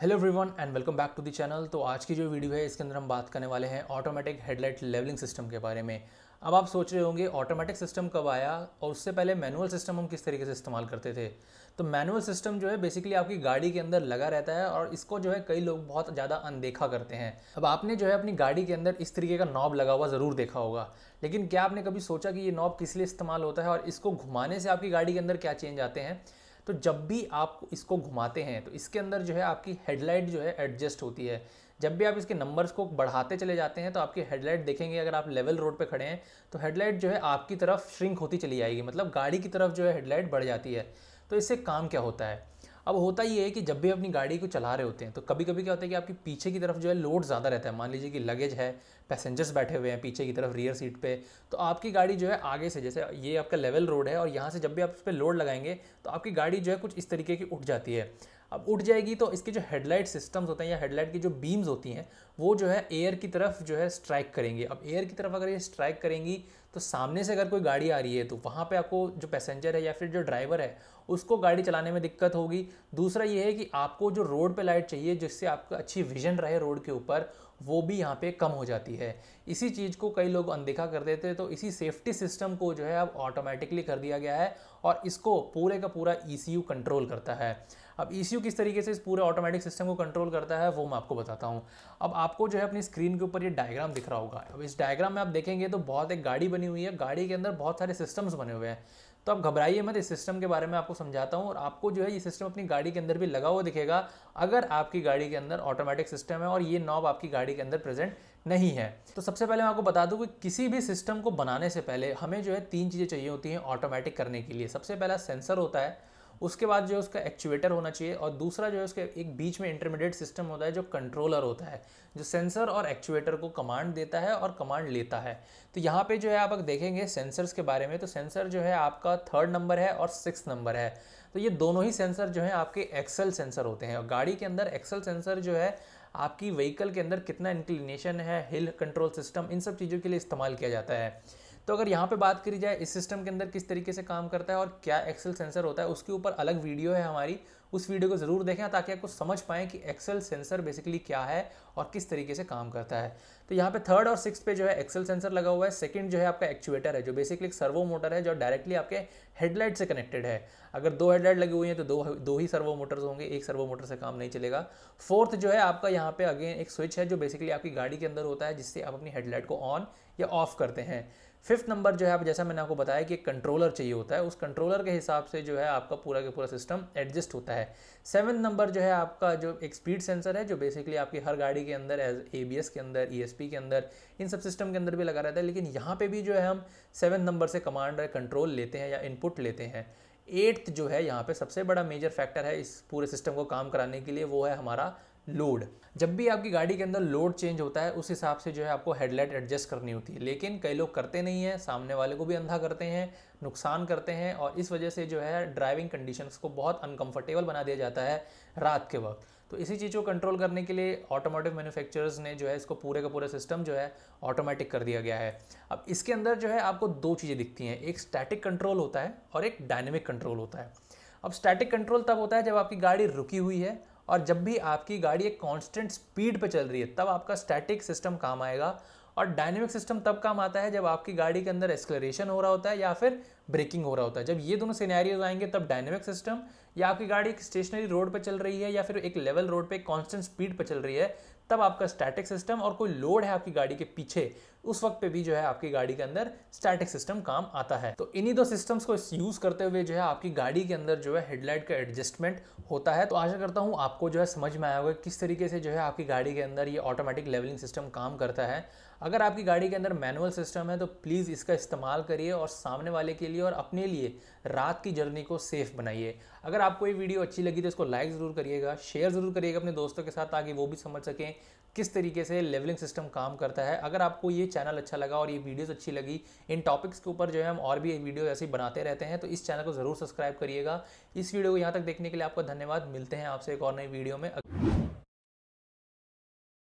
hello everyone and welcome back to the channel तो आज की जो वीडियो है इसके अंदर हम बात करने वाले हैं ऑटोमेटिक हेडलाइट लेवलिंग सिस्टम के बारे में अब आप सोच रहे होंगे ऑटोमेटिक सिस्टम कब आया और उससे पहले मैनुअल सिस्टम हम किस तरीके से इस्तेमाल करते थे तो मैनुअल सिस्टम जो है बेसिकली आपकी गाड़ी के अंदर लगा रहता है और इसको जो है कई लोग बहुत ज़्यादा अनदेखा करते हैं अब आपने जो है अपनी गाड़ी के अंदर इस तरीके का नॉब लगा हुआ ज़रूर देखा होगा लेकिन क्या आपने कभी सोचा कि ये नॉब किस लिए इस्तेमाल होता है और इसको घुमाने से आपकी गाड़ी के अंदर क्या चेंज आते हैं तो जब भी आप इसको घुमाते हैं तो इसके अंदर जो है आपकी हेडलाइट जो है एडजस्ट होती है जब भी आप इसके नंबर्स को बढ़ाते चले जाते हैं तो आपकी हेडलाइट देखेंगे अगर आप लेवल रोड पे खड़े हैं तो हेडलाइट जो है आपकी तरफ श्रिंक होती चली जाएगी मतलब गाड़ी की तरफ जो है हेडलाइट बढ़ जाती है तो इससे काम क्या होता है अब होता ये है कि जब भी अपनी गाड़ी को चला रहे होते हैं तो कभी कभी क्या होता है कि आपकी पीछे की तरफ जो है लोड ज़्यादा रहता है मान लीजिए कि लगेज है पैसेंजर्स बैठे हुए हैं पीछे की तरफ रियर सीट पे तो आपकी गाड़ी जो है आगे से जैसे ये आपका लेवल रोड है और यहाँ से जब भी आप उस पर लोड लगाएंगे तो आपकी गाड़ी जो है कुछ इस तरीके की उठ जाती है अब उठ जाएगी तो इसके जो हेडलाइट सिस्टम्स होते हैं या हेडलाइट की जो बीम्स होती हैं वो जो है एयर की तरफ जो है स्ट्राइक करेंगे अब एयर की तरफ अगर ये स्ट्राइक करेंगी तो सामने से अगर कोई गाड़ी आ रही है तो वहाँ पे आपको जो पैसेंजर है या फिर जो ड्राइवर है उसको गाड़ी चलाने में दिक्कत होगी दूसरा ये है कि आपको जो रोड पर लाइट चाहिए जिससे आपका अच्छी विजन रहे रोड के ऊपर वो भी यहाँ पे कम हो जाती है इसी चीज़ को कई लोग अनदेखा कर देते हैं तो इसी सेफ्टी सिस्टम को जो है अब ऑटोमेटिकली कर दिया गया है और इसको पूरे का पूरा ई e कंट्रोल करता है अब ई e किस तरीके से इस पूरे ऑटोमेटिक सिस्टम को कंट्रोल करता है वो मैं आपको बताता हूँ अब आपको जो है अपनी स्क्रीन के ऊपर ये डायग्राम दिख रहा होगा अब इस डायग्राम में आप देखेंगे तो बहुत एक गाड़ी बनी हुई है गाड़ी के अंदर बहुत सारे सिस्टम्स बने हुए हैं तो आप घबराइए मत इस सिस्टम के बारे में आपको समझाता हूँ और आपको जो है ये सिस्टम अपनी गाड़ी के अंदर भी लगा हुआ दिखेगा अगर आपकी गाड़ी के अंदर ऑटोमेटिक सिस्टम है और ये नॉब आपकी गाड़ी के अंदर प्रेजेंट नहीं है तो सबसे पहले मैं आपको बता दूं कि किसी भी सिस्टम को बनाने से पहले हमें जो है तीन चीज़ें चाहिए होती हैं ऑटोमेटिक करने के लिए सबसे पहला सेंसर होता है उसके बाद जो है उसका एक्चुएटर होना चाहिए और दूसरा जो है उसके एक बीच में इंटरमीडिएट सिस्टम होता है जो कंट्रोलर होता है जो सेंसर और एक्चुएटर को कमांड देता है और कमांड लेता है तो यहाँ पे जो है आप देखेंगे सेंसर्स के बारे में तो सेंसर जो है आपका थर्ड नंबर है और सिक्स नंबर है तो ये दोनों ही सेंसर जो है आपके एक्सल सेंसर होते हैं और गाड़ी के अंदर एक्सल सेंसर जो है आपकी व्हीकल के अंदर कितना इंक्लिनेशन है हिल कंट्रोल सिस्टम इन सब चीज़ों के लिए इस्तेमाल किया जाता है तो अगर यहाँ पे बात करी जाए इस सिस्टम के अंदर किस तरीके से काम करता है और क्या एक्सेल सेंसर होता है उसके ऊपर अलग वीडियो है हमारी उस वीडियो को ज़रूर देखें ताकि आपको समझ पाएँ कि एक्सेल सेंसर बेसिकली क्या है और किस तरीके से काम करता है तो यहाँ पे थर्ड और सिक्स पे जो है एक्सेल सेंसर लगा हुआ है सेकंड जो है आपका एक्चुएटर है जो बेसिकली एक सर्वो मोटर है जो डायरेक्टली आपके हेडलाइट से कनेक्टेड है अगर दो हेडलाइट लगी हुई हैं तो दो दो ही सर्वो मोटर्स होंगे एक सर्वो मोटर से काम नहीं चलेगा फोर्थ जो है आपका यहाँ पे अगेन एक स्विच है जो बेसिकली आपकी गाड़ी के अंदर होता है जिससे आप अपनी हेडलाइट को ऑन या ऑफ़ करते हैं फिफ्थ नंबर जो है आप जैसा मैंने आपको बताया कि एक कंट्रोलर चाहिए होता है उस कंट्रोलर के हिसाब से जो है आपका पूरा का पूरा सिस्टम एडजस्ट होता है सेवन नंबर जो है आपका जो एक स्पीड सेंसर है जो बेसिकली आपकी हर गाड़ी के अंदर एज ए के अंदर ई e के अंदर इन सब सिस्टम के अंदर भी लगा रहता है लेकिन यहाँ पर भी जो है हम सेवन नंबर से कमांड कंट्रोल लेते हैं या इनपुट लेते हैं एट्थ जो है यहाँ पे सबसे बड़ा मेजर फैक्टर है इस पूरे सिस्टम को काम कराने के लिए वो है हमारा लोड जब भी आपकी गाड़ी के अंदर लोड चेंज होता है उस हिसाब से जो है आपको हेडलाइट एडजस्ट करनी होती है लेकिन कई लोग करते नहीं हैं सामने वाले को भी अंधा करते हैं नुकसान करते हैं और इस वजह से जो है ड्राइविंग कंडीशंस को बहुत अनकंफर्टेबल बना दिया जाता है रात के वक्त तो इसी चीज़ को कंट्रोल करने के लिए ऑटोमोटिव मैन्युफैक्चरर्स ने जो है इसको पूरे का पूरा सिस्टम जो है ऑटोमेटिक कर दिया गया है अब इसके अंदर जो है आपको दो चीज़ें दिखती हैं एक स्टैटिक कंट्रोल होता है और एक डायनेमिक कंट्रोल होता है अब स्टैटिक कंट्रोल तब होता है जब आपकी गाड़ी रुकी हुई है और जब भी आपकी गाड़ी एक कांस्टेंट स्पीड पर चल रही है तब आपका स्टैटिक सिस्टम काम आएगा और डायनेमिक सिस्टम तब काम आता है जब आपकी गाड़ी के अंदर एक्सलरेशन हो रहा होता है या फिर ब्रेकिंग हो रहा होता है जब ये दोनों सिनेरियोज आएंगे तब डायनेमिक सिस्टम या आपकी गाड़ी एक स्टेशनरी रोड पर चल रही है या फिर एक लेवल रोड पर कॉन्स्टेंट स्पीड पर चल रही है तब आपका स्टैटिक सिस्टम और कोई लोड है आपकी गाड़ी के पीछे उस वक्त पे भी जो है आपकी गाड़ी के अंदर स्टैटिक सिस्टम काम आता है तो इन्हीं दो सिस्टम्स को यूज करते हुए जो है आपकी गाड़ी के अंदर जो है हेडलाइट का एडजस्टमेंट होता है तो आशा करता हूँ आपको जो है समझ में आया होगा किस तरीके से जो है आपकी गाड़ी के अंदर ये ऑटोमेटिक लेवलिंग सिस्टम काम करता है अगर आपकी गाड़ी के अंदर मैनुअल सिस्टम है तो प्लीज़ इसका इस्तेमाल करिए और सामने वाले के लिए और अपने लिए रात की जर्नी को सेफ बनाइए अगर आपको ये वीडियो अच्छी लगी तो इसको लाइक ज़रूर करिएगा शेयर ज़रूर करिएगा अपने दोस्तों के साथ ताकि वो भी समझ सकें किस तरीके से लेवलिंग सिस्टम काम करता है अगर आपको ये चैनल अच्छा लगा और ये वीडियोस अच्छी लगी इन टॉपिक्स के ऊपर जो है हम और भी वीडियो ऐसे बनाते रहते हैं तो इस चैनल को ज़रूर सब्सक्राइब करिएगा इस वीडियो को यहाँ तक देखने के लिए आपका धन्यवाद मिलते हैं आपसे एक और नई वीडियो में